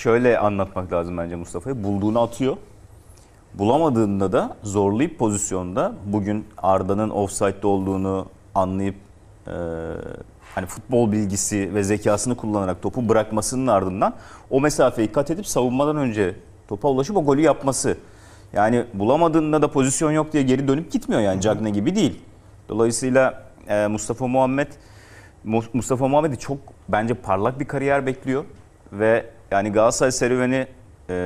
şöyle anlatmak lazım bence Mustafa'yı. Bulduğunu atıyor. Bulamadığında da zorlayıp pozisyonda bugün Arda'nın offside'de olduğunu anlayıp e, hani futbol bilgisi ve zekasını kullanarak topu bırakmasının ardından o mesafeyi kat edip savunmadan önce topa ulaşıp o golü yapması. Yani bulamadığında da pozisyon yok diye geri dönüp gitmiyor yani Cagne gibi değil. Dolayısıyla e, Mustafa Muhammed Mustafa Muhammed'i çok bence parlak bir kariyer bekliyor ve yani Galatasaray serüveni e,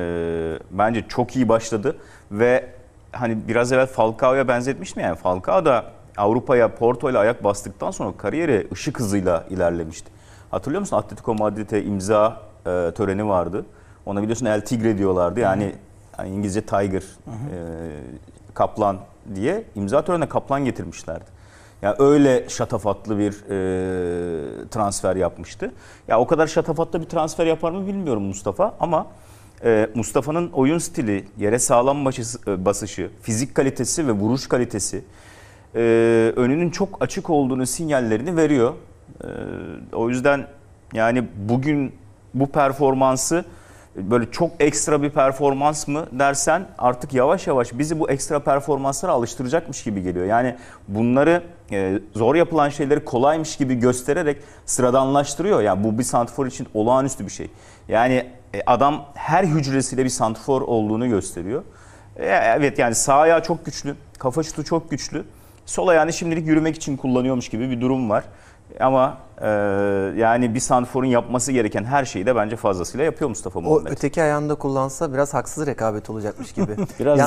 bence çok iyi başladı ve hani biraz evvel Falcao'ya benzetmiştim yani Falcao da Avrupa'ya Porto ile ayak bastıktan sonra kariyeri ışık hızıyla ilerlemişti. Hatırlıyor musun Atletico Madrid'e imza e, töreni vardı. Ona biliyorsun El Tigre diyorlardı. Yani, yani İngilizce Tiger, hı hı. E, Kaplan diye imza törenine Kaplan getirmişlerdi. Ya öyle şatafatlı bir e, transfer yapmıştı. Ya o kadar şatafatlı bir transfer yapar mı bilmiyorum Mustafa ama e, Mustafa'nın oyun stili, yere sağlam başı, e, basışı, fizik kalitesi ve vuruş kalitesi e, önünün çok açık olduğunu sinyallerini veriyor. E, o yüzden yani bugün bu performansı böyle çok ekstra bir performans mı dersen artık yavaş yavaş bizi bu ekstra performanslara alıştıracakmış gibi geliyor. Yani bunları e, zor yapılan şeyleri kolaymış gibi göstererek sıradanlaştırıyor. Yani bu bir santifor için olağanüstü bir şey. Yani e, adam her hücresiyle bir santifor olduğunu gösteriyor. E, evet yani sağ ayağı çok güçlü, kafa şutu çok güçlü sol ayağını şimdilik yürümek için kullanıyormuş gibi bir durum var. Ama e, yani bir sanforun yapması gereken her şeyi de bence fazlasıyla yapıyor Mustafa Muhammed. O öteki ayağını da kullansa biraz haksız rekabet olacakmış gibi. biraz yani